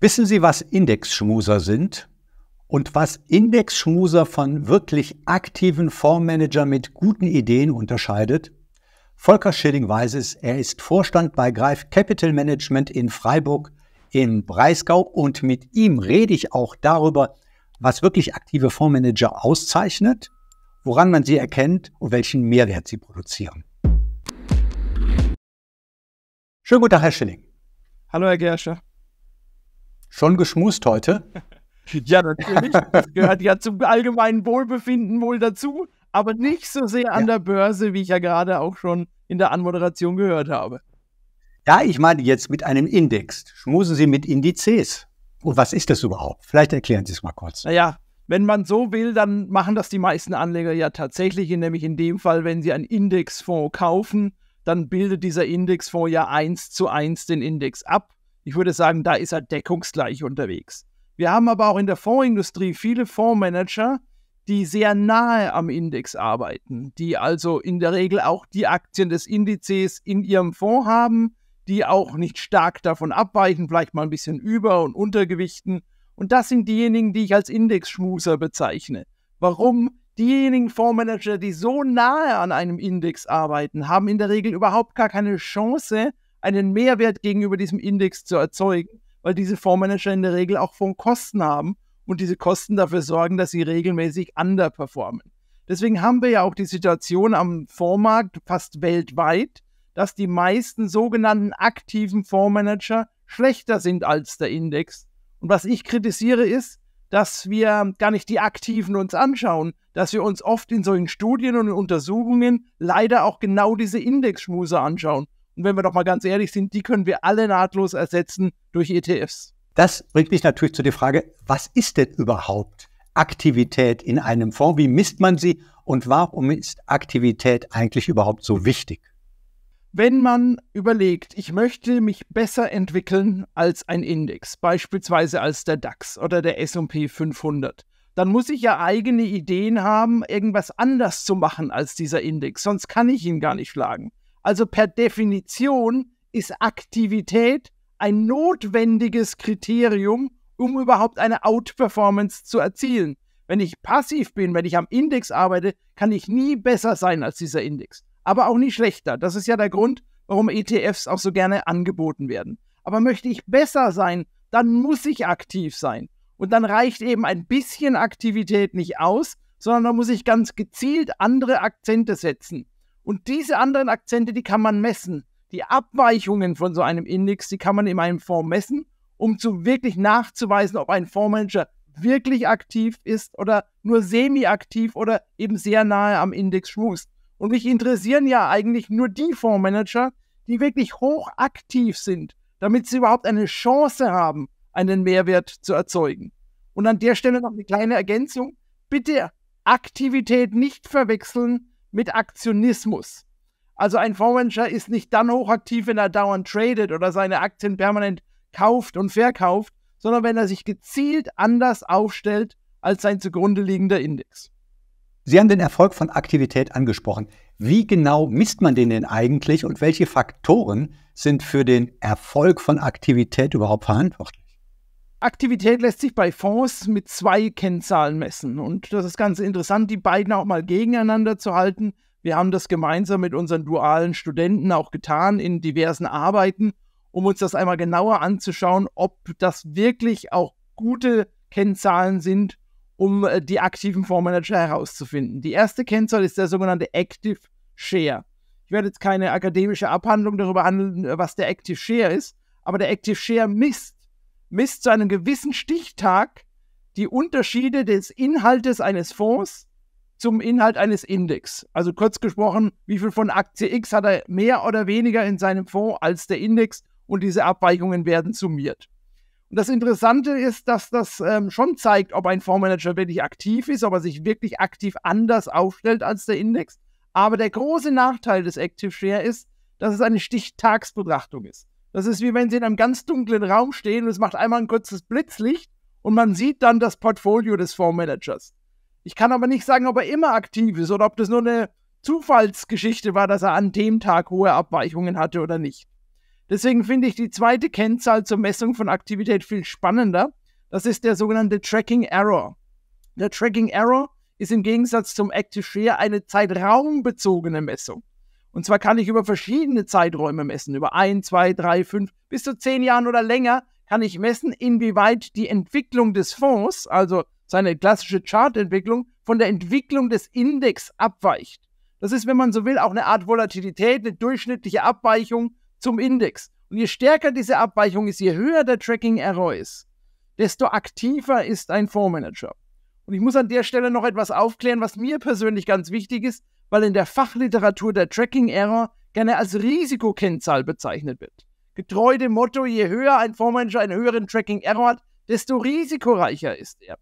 Wissen Sie, was Indexschmuser sind? Und was Indexschmuser von wirklich aktiven Fondsmanagern mit guten Ideen unterscheidet? Volker Schilling weiß es. Er ist Vorstand bei Greif Capital Management in Freiburg im Breisgau und mit ihm rede ich auch darüber, was wirklich aktive Fondsmanager auszeichnet, woran man sie erkennt und welchen Mehrwert sie produzieren. Schönen guten Tag, Herr Schilling. Hallo, Herr Gerscher. Schon geschmust heute? ja, natürlich. Das gehört ja zum allgemeinen Wohlbefinden wohl dazu, aber nicht so sehr an ja. der Börse, wie ich ja gerade auch schon in der Anmoderation gehört habe. Ja, ich meine jetzt mit einem Index. Schmusen Sie mit Indizes. Und was ist das überhaupt? Vielleicht erklären Sie es mal kurz. Naja, wenn man so will, dann machen das die meisten Anleger ja tatsächlich, nämlich in dem Fall, wenn sie einen Indexfonds kaufen, dann bildet dieser Indexfonds ja eins zu eins den Index ab. Ich würde sagen, da ist er deckungsgleich unterwegs. Wir haben aber auch in der Fondsindustrie viele Fondsmanager, die sehr nahe am Index arbeiten, die also in der Regel auch die Aktien des Indizes in ihrem Fonds haben, die auch nicht stark davon abweichen, vielleicht mal ein bisschen über- und untergewichten. Und das sind diejenigen, die ich als Indexschmuser bezeichne. Warum? Diejenigen Fondsmanager, die so nahe an einem Index arbeiten, haben in der Regel überhaupt gar keine Chance, einen Mehrwert gegenüber diesem Index zu erzeugen, weil diese Fondsmanager in der Regel auch von Kosten haben und diese Kosten dafür sorgen, dass sie regelmäßig underperformen. Deswegen haben wir ja auch die Situation am Fondsmarkt fast weltweit, dass die meisten sogenannten aktiven Fondsmanager schlechter sind als der Index. Und was ich kritisiere ist, dass wir gar nicht die Aktiven uns anschauen, dass wir uns oft in solchen Studien und Untersuchungen leider auch genau diese Indexschmuse anschauen und wenn wir doch mal ganz ehrlich sind, die können wir alle nahtlos ersetzen durch ETFs. Das bringt mich natürlich zu der Frage, was ist denn überhaupt Aktivität in einem Fonds? Wie misst man sie und warum ist Aktivität eigentlich überhaupt so wichtig? Wenn man überlegt, ich möchte mich besser entwickeln als ein Index, beispielsweise als der DAX oder der SP 500, dann muss ich ja eigene Ideen haben, irgendwas anders zu machen als dieser Index, sonst kann ich ihn gar nicht schlagen. Also per Definition ist Aktivität ein notwendiges Kriterium, um überhaupt eine Outperformance zu erzielen. Wenn ich passiv bin, wenn ich am Index arbeite, kann ich nie besser sein als dieser Index, aber auch nie schlechter. Das ist ja der Grund, warum ETFs auch so gerne angeboten werden. Aber möchte ich besser sein, dann muss ich aktiv sein. Und dann reicht eben ein bisschen Aktivität nicht aus, sondern da muss ich ganz gezielt andere Akzente setzen. Und diese anderen Akzente, die kann man messen. Die Abweichungen von so einem Index, die kann man in einem Fonds messen, um zu wirklich nachzuweisen, ob ein Fondsmanager wirklich aktiv ist oder nur semi-aktiv oder eben sehr nahe am Index schmust. Und mich interessieren ja eigentlich nur die Fondsmanager, die wirklich hochaktiv sind, damit sie überhaupt eine Chance haben, einen Mehrwert zu erzeugen. Und an der Stelle noch eine kleine Ergänzung. Bitte Aktivität nicht verwechseln mit Aktionismus. Also ein Fondsmanager ist nicht dann hochaktiv, wenn er dauernd tradet oder seine Aktien permanent kauft und verkauft, sondern wenn er sich gezielt anders aufstellt als sein zugrunde liegender Index. Sie haben den Erfolg von Aktivität angesprochen. Wie genau misst man den denn eigentlich und welche Faktoren sind für den Erfolg von Aktivität überhaupt verantwortlich? Aktivität lässt sich bei Fonds mit zwei Kennzahlen messen. Und das ist ganz interessant, die beiden auch mal gegeneinander zu halten. Wir haben das gemeinsam mit unseren dualen Studenten auch getan in diversen Arbeiten, um uns das einmal genauer anzuschauen, ob das wirklich auch gute Kennzahlen sind, um äh, die aktiven Fondsmanager herauszufinden. Die erste Kennzahl ist der sogenannte Active Share. Ich werde jetzt keine akademische Abhandlung darüber handeln, äh, was der Active Share ist, aber der Active Share misst misst zu einem gewissen Stichtag die Unterschiede des Inhaltes eines Fonds zum Inhalt eines Index. Also kurz gesprochen, wie viel von Aktie X hat er mehr oder weniger in seinem Fonds als der Index und diese Abweichungen werden summiert. Und das Interessante ist, dass das ähm, schon zeigt, ob ein Fondsmanager wirklich aktiv ist, ob er sich wirklich aktiv anders aufstellt als der Index. Aber der große Nachteil des Active Share ist, dass es eine Stichtagsbetrachtung ist. Das ist wie wenn Sie in einem ganz dunklen Raum stehen und es macht einmal ein kurzes Blitzlicht und man sieht dann das Portfolio des Fondsmanagers. Ich kann aber nicht sagen, ob er immer aktiv ist oder ob das nur eine Zufallsgeschichte war, dass er an dem Tag hohe Abweichungen hatte oder nicht. Deswegen finde ich die zweite Kennzahl zur Messung von Aktivität viel spannender. Das ist der sogenannte Tracking Error. Der Tracking Error ist im Gegensatz zum Active Share eine zeitraumbezogene Messung. Und zwar kann ich über verschiedene Zeiträume messen, über ein, zwei, drei, fünf, bis zu zehn Jahren oder länger kann ich messen, inwieweit die Entwicklung des Fonds, also seine klassische Chartentwicklung, von der Entwicklung des Index abweicht. Das ist, wenn man so will, auch eine Art Volatilität, eine durchschnittliche Abweichung zum Index. Und je stärker diese Abweichung ist, je höher der Tracking-Error ist, desto aktiver ist ein Fondsmanager. Und ich muss an der Stelle noch etwas aufklären, was mir persönlich ganz wichtig ist, weil in der Fachliteratur der Tracking Error gerne als Risikokennzahl bezeichnet wird. Getreu dem Motto, je höher ein Fondsmanager einen höheren Tracking Error hat, desto risikoreicher ist er.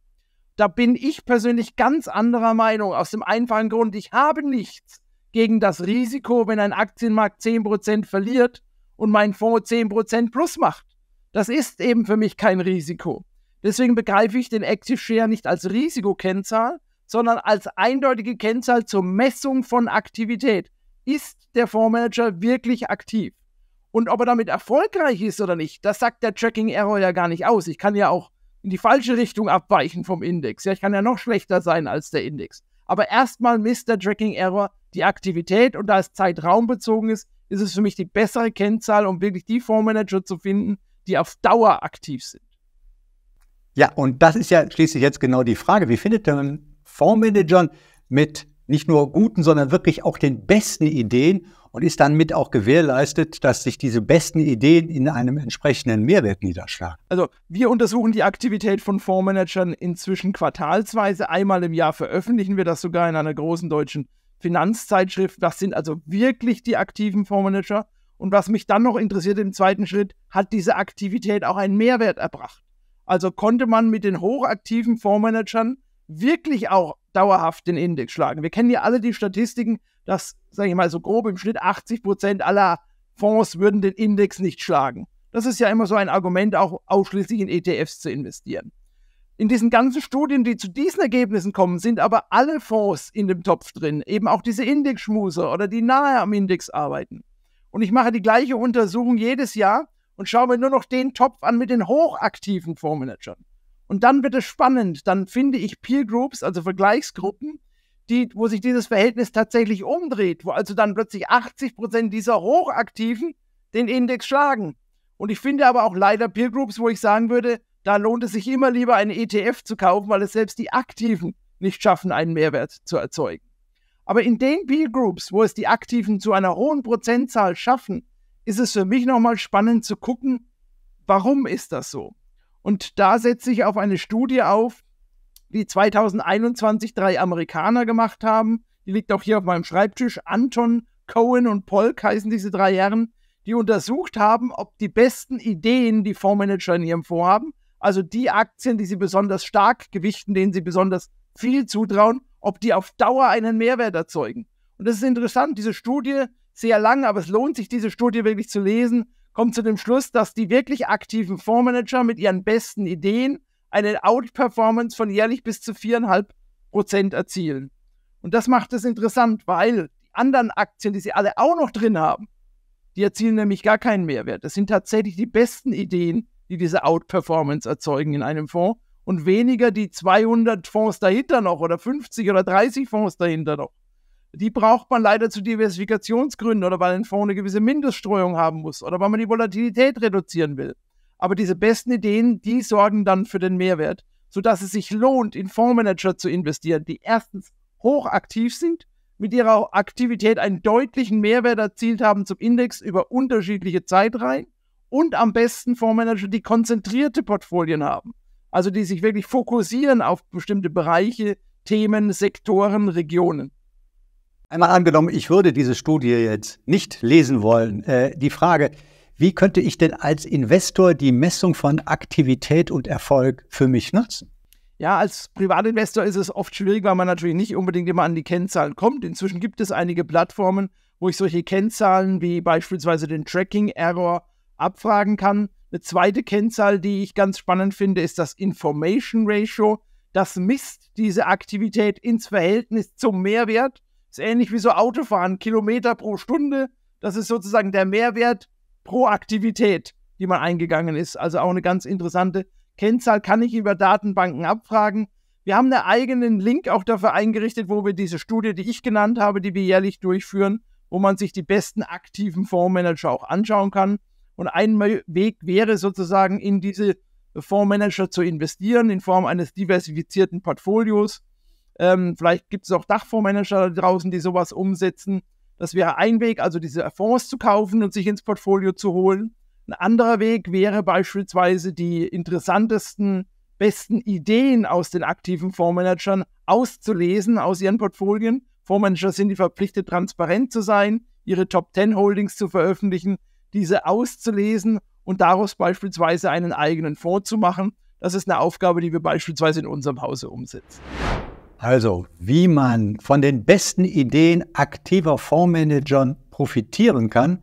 Da bin ich persönlich ganz anderer Meinung, aus dem einfachen Grund, ich habe nichts gegen das Risiko, wenn ein Aktienmarkt 10% verliert und mein Fonds 10% plus macht. Das ist eben für mich kein Risiko. Deswegen begreife ich den Active Share nicht als Risikokennzahl, sondern als eindeutige Kennzahl zur Messung von Aktivität. Ist der Fondsmanager wirklich aktiv? Und ob er damit erfolgreich ist oder nicht, das sagt der Tracking Error ja gar nicht aus. Ich kann ja auch in die falsche Richtung abweichen vom Index. Ja, ich kann ja noch schlechter sein als der Index. Aber erstmal misst der Tracking Error die Aktivität und da es zeitraumbezogen ist, ist es für mich die bessere Kennzahl, um wirklich die Fondsmanager zu finden, die auf Dauer aktiv sind. Ja, und das ist ja schließlich jetzt genau die Frage. Wie findet man Fondsmanagern mit nicht nur guten, sondern wirklich auch den besten Ideen und ist dann mit auch gewährleistet, dass sich diese besten Ideen in einem entsprechenden Mehrwert niederschlagen. Also wir untersuchen die Aktivität von Fondsmanagern inzwischen quartalsweise. Einmal im Jahr veröffentlichen wir das sogar in einer großen deutschen Finanzzeitschrift. Was sind also wirklich die aktiven Fondsmanager? Und was mich dann noch interessiert im zweiten Schritt, hat diese Aktivität auch einen Mehrwert erbracht? Also konnte man mit den hochaktiven Fondsmanagern wirklich auch dauerhaft den Index schlagen. Wir kennen ja alle die Statistiken, dass, sage ich mal, so grob im Schnitt 80 Prozent aller Fonds würden den Index nicht schlagen. Das ist ja immer so ein Argument, auch ausschließlich in ETFs zu investieren. In diesen ganzen Studien, die zu diesen Ergebnissen kommen, sind aber alle Fonds in dem Topf drin, eben auch diese Indexschmuser oder die nahe am Index arbeiten. Und ich mache die gleiche Untersuchung jedes Jahr und schaue mir nur noch den Topf an mit den hochaktiven Fondsmanagern. Und dann wird es spannend. Dann finde ich Peer Groups, also Vergleichsgruppen, die, wo sich dieses Verhältnis tatsächlich umdreht, wo also dann plötzlich 80 Prozent dieser Hochaktiven den Index schlagen. Und ich finde aber auch leider Peer Groups, wo ich sagen würde, da lohnt es sich immer lieber, einen ETF zu kaufen, weil es selbst die Aktiven nicht schaffen, einen Mehrwert zu erzeugen. Aber in den Peer Groups, wo es die Aktiven zu einer hohen Prozentzahl schaffen, ist es für mich nochmal spannend zu gucken, warum ist das so? Und da setze ich auf eine Studie auf, die 2021 drei Amerikaner gemacht haben. Die liegt auch hier auf meinem Schreibtisch. Anton, Cohen und Polk heißen diese drei Herren, die untersucht haben, ob die besten Ideen, die Fondsmanager in ihrem Fonds haben, also die Aktien, die sie besonders stark gewichten, denen sie besonders viel zutrauen, ob die auf Dauer einen Mehrwert erzeugen. Und das ist interessant, diese Studie sehr lang, aber es lohnt sich, diese Studie wirklich zu lesen, kommt zu dem Schluss, dass die wirklich aktiven Fondsmanager mit ihren besten Ideen eine Outperformance von jährlich bis zu 4,5 Prozent erzielen. Und das macht es interessant, weil die anderen Aktien, die sie alle auch noch drin haben, die erzielen nämlich gar keinen Mehrwert. Das sind tatsächlich die besten Ideen, die diese Outperformance erzeugen in einem Fonds und weniger die 200 Fonds dahinter noch oder 50 oder 30 Fonds dahinter noch die braucht man leider zu Diversifikationsgründen oder weil ein Fonds eine gewisse Mindeststreuung haben muss oder weil man die Volatilität reduzieren will. Aber diese besten Ideen, die sorgen dann für den Mehrwert, sodass es sich lohnt, in Fondsmanager zu investieren, die erstens hochaktiv sind, mit ihrer Aktivität einen deutlichen Mehrwert erzielt haben zum Index über unterschiedliche Zeitreihen und am besten Fondsmanager, die konzentrierte Portfolien haben. Also die sich wirklich fokussieren auf bestimmte Bereiche, Themen, Sektoren, Regionen. Einmal angenommen, ich würde diese Studie jetzt nicht lesen wollen. Äh, die Frage, wie könnte ich denn als Investor die Messung von Aktivität und Erfolg für mich nutzen? Ja, als Privatinvestor ist es oft schwierig, weil man natürlich nicht unbedingt immer an die Kennzahlen kommt. Inzwischen gibt es einige Plattformen, wo ich solche Kennzahlen wie beispielsweise den Tracking-Error abfragen kann. Eine zweite Kennzahl, die ich ganz spannend finde, ist das Information Ratio. Das misst diese Aktivität ins Verhältnis zum Mehrwert ist ähnlich wie so Autofahren, Kilometer pro Stunde. Das ist sozusagen der Mehrwert pro Aktivität, die man eingegangen ist. Also auch eine ganz interessante Kennzahl kann ich über Datenbanken abfragen. Wir haben einen eigenen Link auch dafür eingerichtet, wo wir diese Studie, die ich genannt habe, die wir jährlich durchführen, wo man sich die besten aktiven Fondsmanager auch anschauen kann. Und ein Weg wäre sozusagen in diese Fondsmanager zu investieren in Form eines diversifizierten Portfolios. Ähm, vielleicht gibt es auch Dachfondsmanager da draußen, die sowas umsetzen. Das wäre ein Weg, also diese Fonds zu kaufen und sich ins Portfolio zu holen. Ein anderer Weg wäre beispielsweise die interessantesten, besten Ideen aus den aktiven Fondsmanagern auszulesen aus ihren Portfolien. Fondsmanager sind die verpflichtet, transparent zu sein, ihre Top 10 Holdings zu veröffentlichen, diese auszulesen und daraus beispielsweise einen eigenen Fonds zu machen. Das ist eine Aufgabe, die wir beispielsweise in unserem Hause umsetzen. Also, wie man von den besten Ideen aktiver Fondsmanagern profitieren kann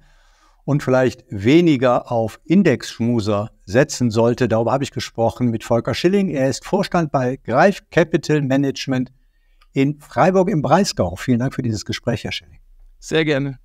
und vielleicht weniger auf Indexschmuser setzen sollte, darüber habe ich gesprochen mit Volker Schilling. Er ist Vorstand bei Greif Capital Management in Freiburg im Breisgau. Vielen Dank für dieses Gespräch, Herr Schilling. Sehr gerne.